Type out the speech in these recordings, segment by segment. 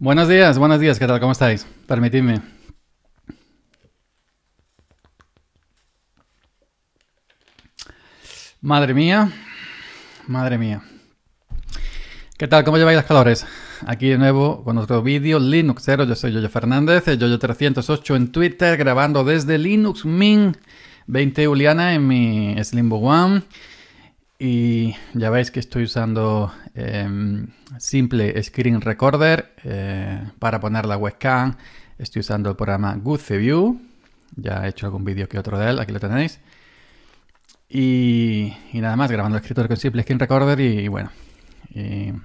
Buenos días, buenos días, ¿qué tal? ¿Cómo estáis? Permitidme. Madre mía, madre mía. ¿Qué tal? ¿Cómo lleváis las calores? Aquí de nuevo con otro vídeo Linux 0. Yo soy Yoyo Fernández, eh, Yoyo308 en Twitter, grabando desde Linux Mint 20 Uliana en mi Slimbo One y ya veis que estoy usando em, simple screen recorder eh, para poner la webcam estoy usando el programa goodview ya he hecho algún vídeo que otro de él aquí lo tenéis y, nada más grabando el escritor con simple screen recorder y, bueno el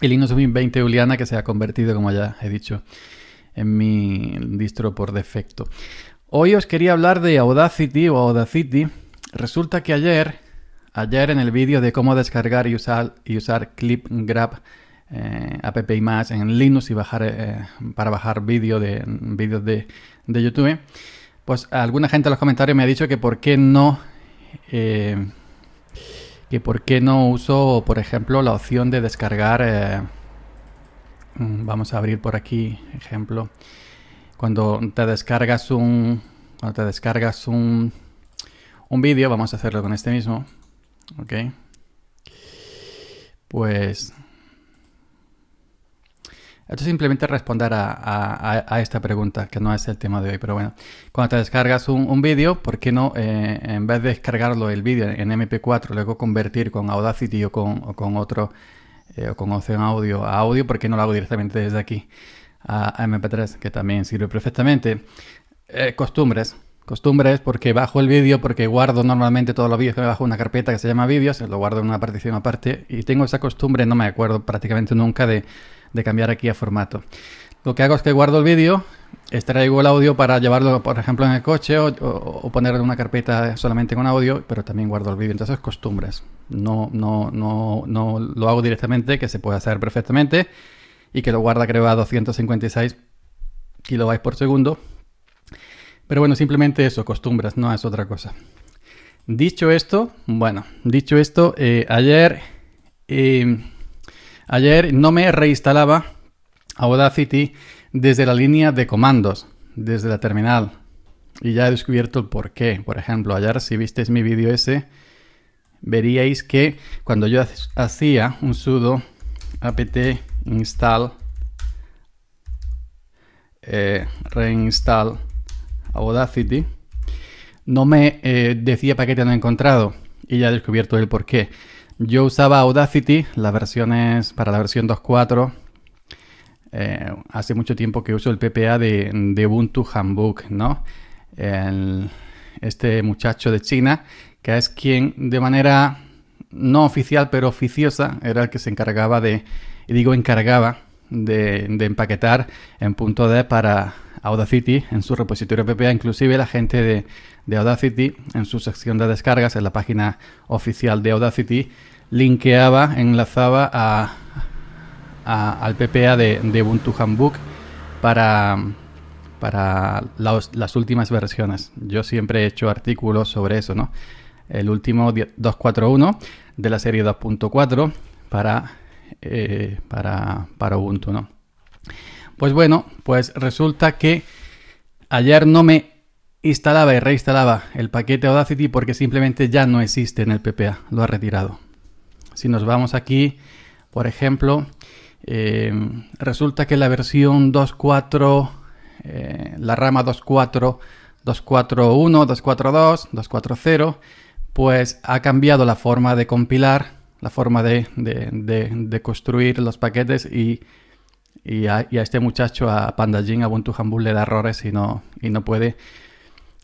Linux Mint 20 Juliana que se ha convertido como ya he dicho en mi distro por defecto hoy os quería hablar de Audacity o Audacity resulta que ayer Ayer en el vídeo de cómo descargar y usar, y usar Clip Grab eh, app y más en Linux y bajar eh, para bajar vídeo de, vídeos de, YouTube, pues alguna gente en los comentarios me ha dicho que por qué no eh, que por qué no uso, por ejemplo, la opción de descargar. Mm, vamos a abrir por aquí ejemplo. Cuando te descargas un cuando te descargas un un vídeo, vamos a hacerlo con este mismo Ok. Pues. Esto simplemente responder a, esta pregunta, que no es el tema de hoy, pero bueno. Cuando te descargas un, vídeo, ¿por qué no, eh, en vez de descargarlo el vídeo en MP4, luego convertir con Audacity o con, con otro, eh, o con Ocean Audio a audio, ¿por qué no lo hago directamente desde aquí a MP3, que también sirve perfectamente? Eh, costumbres, costumbres porque bajo el vídeo, porque guardo normalmente todos los vídeos que me bajo una carpeta que se llama vídeos, lo guardo en una partición aparte y tengo esa costumbre, no me acuerdo prácticamente nunca de, cambiar aquí a formato. Lo que hago es que guardo el vídeo, extraigo el audio para llevarlo, por ejemplo, en el coche o, ponerlo en una carpeta solamente con audio, pero también guardo el vídeo. Entonces, costumbres. No, no, no, no lo hago directamente, que se puede hacer perfectamente y que lo guarda, creo, a 256 kilobytes por segundo pero bueno, simplemente eso, costumbres, no es otra cosa. Dicho esto, bueno, dicho esto, eh, ayer, em, ayer no me reinstalaba Audacity desde la línea de comandos, desde la terminal. Y ya he descubierto el por qué. Por ejemplo, ayer si visteis mi vídeo ese, veríais que cuando yo hacía un sudo apt install eh, reinstall Audacity, no me eh, decía para qué te han encontrado y ya he descubierto el por qué. Yo usaba Audacity, las versiones para la versión 2.4. Eh, hace mucho tiempo que uso el PPA de, Ubuntu Handbook, ¿no? este muchacho de China, que es quien de manera no oficial, pero oficiosa, era el que se encargaba de, digo encargaba, de, empaquetar en punto de para Audacity en su repositorio PPA, inclusive la gente de, Audacity en su sección de descargas, en la página oficial de Audacity, linkeaba, enlazaba al PPA de, Ubuntu Handbook para, para las, últimas versiones. Yo siempre he hecho artículos sobre eso, ¿no? El último 241 de la serie 2.4 para, eh, para, para Ubuntu, ¿no? Pues bueno, pues resulta que ayer no me instalaba y reinstalaba el paquete Audacity porque simplemente ya no existe en el PPA, lo ha retirado. Si nos vamos aquí, por ejemplo, em, resulta que la versión 2.4, eh, la rama 2.4, 2.4.1, 2.4.2, 2.4.0, pues ha cambiado la forma de compilar, la forma de construir los paquetes y y a, este muchacho, a Pandajin, a ubuntu le da errores y no, y no puede,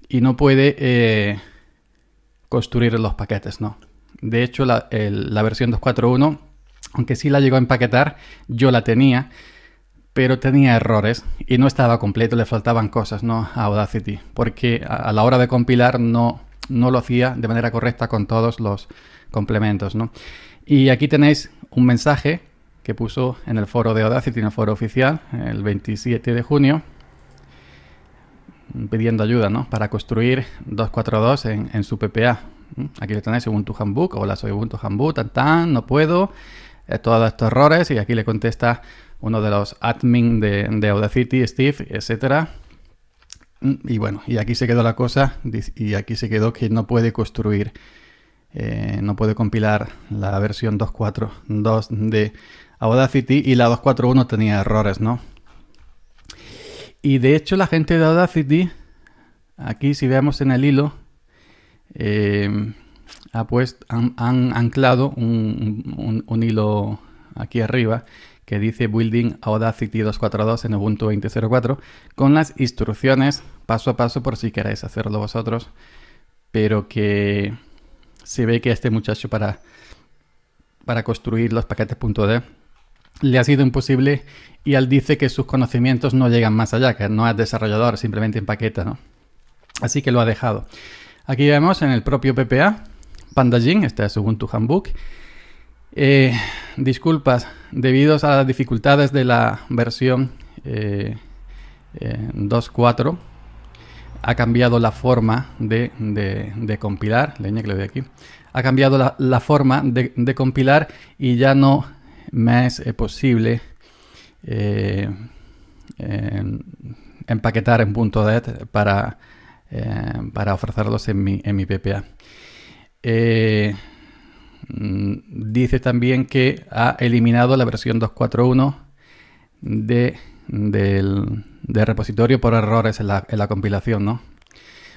y no puede eh, construir los paquetes, ¿no? De hecho, la, versión 2.4.1, aunque sí la llegó a empaquetar, yo la tenía, pero tenía errores y no estaba completo, le faltaban cosas, ¿no? A Audacity, porque a, la hora de compilar no, no lo hacía de manera correcta con todos los complementos, Y aquí tenéis un mensaje que puso en el foro de Audacity, en el foro oficial, el 27 de junio, pidiendo ayuda para construir 242 en, su PPA. Mm, aquí le tenéis Ubuntu Handbook, hola soy Ubuntu Handbook, tan tan, no puedo, eh, todos estos errores y aquí le contesta uno de los admin de, Audacity, Steve, etcétera. Mm, y bueno, y aquí se quedó la cosa y aquí se quedó que no puede construir, eh, no puede compilar la versión 2.4.2 de Audacity y la 241 tenía errores, ¿no? Y de hecho la gente de Audacity, aquí si veamos en el hilo, eh, ha puesto, han, anclado un, hilo aquí arriba que dice Building Audacity 242 en Ubuntu 20.04 con las instrucciones paso a paso por si queréis hacerlo vosotros, pero que se ve que este muchacho para, para construir los paquetes.d le ha sido imposible y él dice que sus conocimientos no llegan más allá, que no es desarrollador, simplemente empaqueta, ¿no? Así que lo ha dejado. Aquí vemos en el propio PPA, Pandajin, este es Ubuntu Handbook, eh, disculpas, debido a las dificultades de la versión 2.4, eh, eh, ha cambiado la forma de, compilar, leña que le doy aquí, ha cambiado la, forma de, de compilar y ya no más es posible eh, em, empaquetar en .NET para, em, para ofrecerlos en mi, en PPA. Eh, mm, dice también que ha eliminado la versión 2.4.1 de, del, repositorio por errores en la, compilación,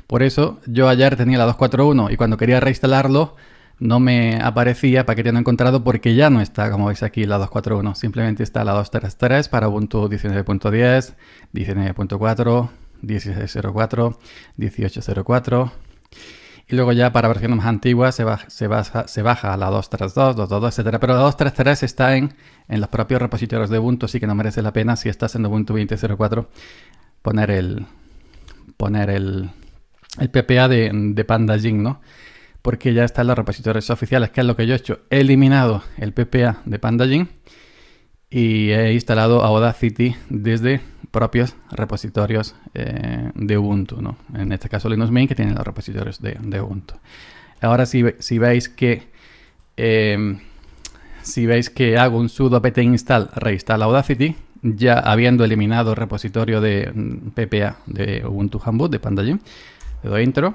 Por eso yo ayer tenía la 2.4.1 y cuando quería reinstalarlo no me aparecía paquete no encontrado porque ya no está, como veis aquí, la 2.4.1. Simplemente está la 2.3.3 para Ubuntu 19.10, 19.4, 16.04, 18.04. Y luego ya para versiones más antiguas se, baja, se, se baja a la 2.3.2, 2.2.2, etc. Pero la 2.3.3 está en, en los propios repositorios de Ubuntu, así que no merece la pena si estás en Ubuntu 20.04 poner el poner el, el PPA de, de Panda Jing, ¿no? porque ya están los repositorios oficiales, que es lo que yo he hecho. He eliminado el PPA de PandaGin y he instalado Audacity desde propios repositorios eh, de Ubuntu, ¿no? En este caso Linux Mint, que tiene los repositorios de, Ubuntu. Ahora si, veis que... Eh, si veis que hago un sudo apt install reinstall Audacity, ya habiendo eliminado el repositorio de mm, PPA de Ubuntu Handbook de Pandagin, le doy intro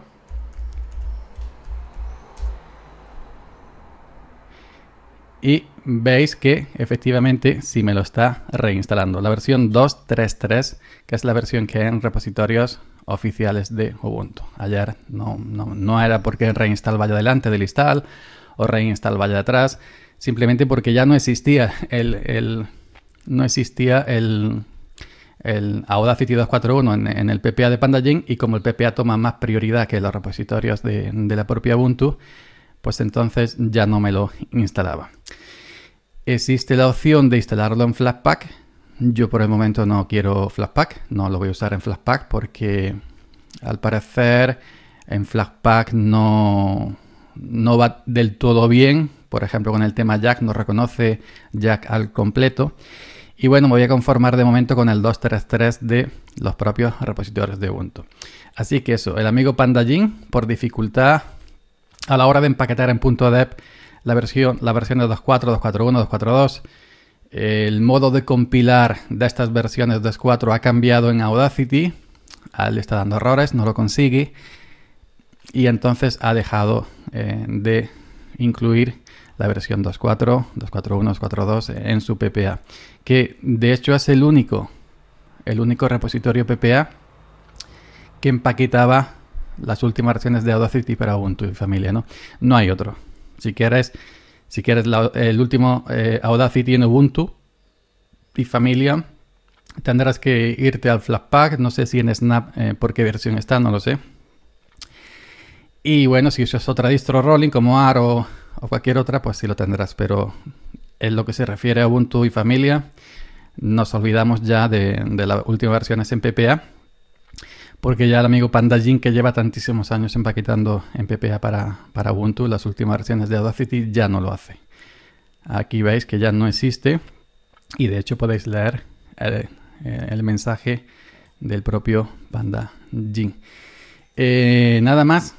y veis que efectivamente sí me lo está reinstalando. La versión 2.3.3, que es la versión que hay en repositorios oficiales de Ubuntu. Ayer no, no, era porque reinstal vaya delante del install o reinstal vaya atrás, simplemente porque ya no existía el, el no existía el, el Audacity 2.4.1 en, en, el PPA de Pandayin y como el PPA toma más prioridad que los repositorios de, de la propia Ubuntu, pues entonces ya no me lo instalaba. Existe la opción de instalarlo en FlashPack. Yo por el momento no quiero FlashPack, no lo voy a usar en FlashPack porque al parecer en FlashPack no, no va del todo bien. Por ejemplo, con el tema Jack no reconoce Jack al completo. Y bueno, me voy a conformar de momento con el 233 de los propios repositorios de Ubuntu. Así que eso, el amigo PandaJin por dificultad a la hora de empaquetar en .deb la versión, la versión de 2.4, 2.4.1, 2.4.2. El modo de compilar de estas versiones 2.4 ha cambiado en Audacity. Le está dando errores, no lo consigue. Y entonces ha dejado eh, de incluir la versión 2.4, 2.4.1, 2.4.2 en su PPA. Que de hecho es el único, el único repositorio PPA que empaquetaba las últimas versiones de Audacity para Ubuntu y familia, ¿no? No hay otro. Si quieres, si quieres el último eh, Audacity en Ubuntu y familia, tendrás que irte al Flatpak. No sé si en Snap eh, por qué versión está, no lo sé. Y bueno, si usas otra distro rolling como AR o, cualquier otra, pues sí lo tendrás. Pero en lo que se refiere a Ubuntu y familia, nos olvidamos ya de, las últimas versiones en ppa porque ya el amigo Pandajin, que lleva tantísimos años empaquetando en PPA para, para Ubuntu, las últimas versiones de Audacity ya no lo hace. Aquí veis que ya no existe y de hecho podéis leer eh, eh, el, mensaje del propio Pandajin. Eh, nada más,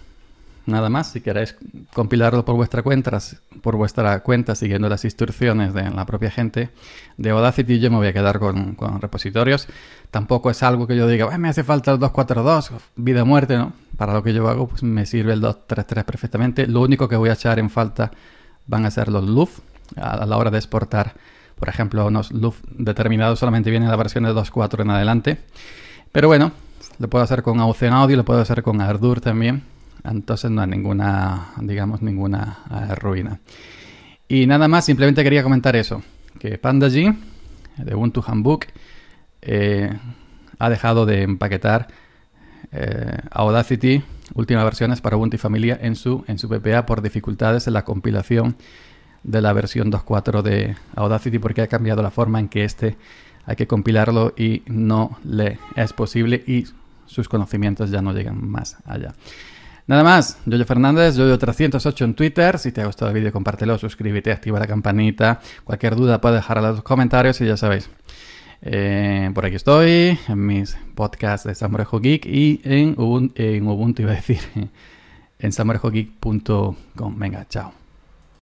nada más. Si queréis compilarlo por vuestra cuenta, por vuestra cuenta siguiendo las instrucciones de la propia gente de Audacity, yo me voy a quedar con, repositorios. Tampoco es algo que yo diga, me hace falta el 242, vida o muerte, ¿no? Para lo que yo hago, pues me sirve el 233 perfectamente. Lo único que voy a echar en falta van a ser los LUF a la hora de exportar. Por ejemplo, unos LUF determinados solamente viene la versión de 2.4 en adelante. Pero bueno, lo puedo hacer con Aucen Audio, lo puedo hacer con Ardour también. Entonces no hay ninguna, digamos, ninguna eh, ruina. Y nada más, simplemente quería comentar eso, que PandaG, de Ubuntu Handbook, eh, ha dejado de empaquetar eh, Audacity, últimas versiones para Ubuntu y familia en su, en su PPA por dificultades en la compilación de la versión 2.4 de Audacity porque ha cambiado la forma en que este hay que compilarlo y no le es posible y sus conocimientos ya no llegan más allá. Nada más, Yoyo Fernández, Yoyo308 en Twitter. Si te ha gustado el vídeo, compártelo, suscríbete, activa la campanita. Cualquier duda puedes dejarla en los comentarios y ya sabéis. Eh, por aquí estoy, en mis podcasts de Samurejo Geek y en Ubuntu, iba a decir, en samurejogeek.com. Venga, chao.